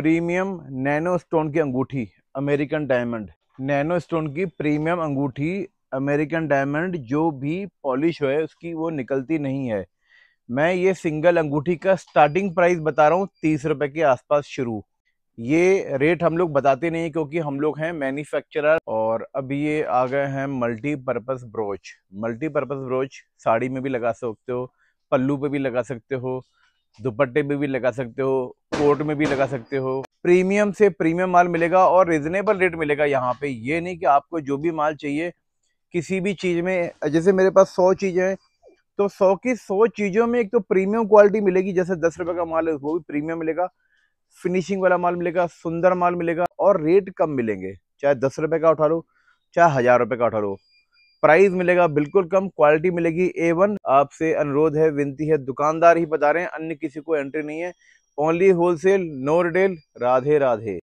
premium nano stone की अंगूठी American diamond nano stone की प्रीमियम अंगूठी अमेरिकन डायमंड जो भी पॉलिश है उसकी वो निकलती नहीं है मैं ये सिंगल अंगूठी का स्टार्टिंग प्राइस बता रहा हूँ तीस रुपए के आसपास शुरू ये रेट हम लोग बताते नहीं क्योंकि हम लोग हैं मैन्युफैक्चरर और अब ये आ गए हैं multipurpose brooch multipurpose brooch sari में भी लगा सकते हो पल्लू पे भी लगा सकते हो दुपट्टे पे भी लगा सकते हो कोर्ट में भी लगा सकते हो प्रीमियम से प्रीमियम माल मिलेगा और रिजनेबल रेट मिलेगा यहाँ पे ये नहीं कि आपको जो भी माल चाहिए किसी भी चीज़ में जैसे मेरे पास सौ चीज़ें हैं तो सौ की सौ चीज़ों में एक तो प्रीमियम क्वालिटी मिलेगी जैसे दस रुपये का माल है वो भी प्रीमियम मिलेगा फिनिशिंग वाला माल मिलेगा सुंदर माल मिलेगा और रेट कम मिलेंगे चाहे दस रुपये का उठा लो चाहे हज़ार रुपये का उठा लो प्राइस मिलेगा बिल्कुल कम क्वालिटी मिलेगी ए वन आपसे अनुरोध है विनती है दुकानदार ही बता रहे हैं अन्य किसी को एंट्री नहीं है only wholesale no retail Radhe Radhe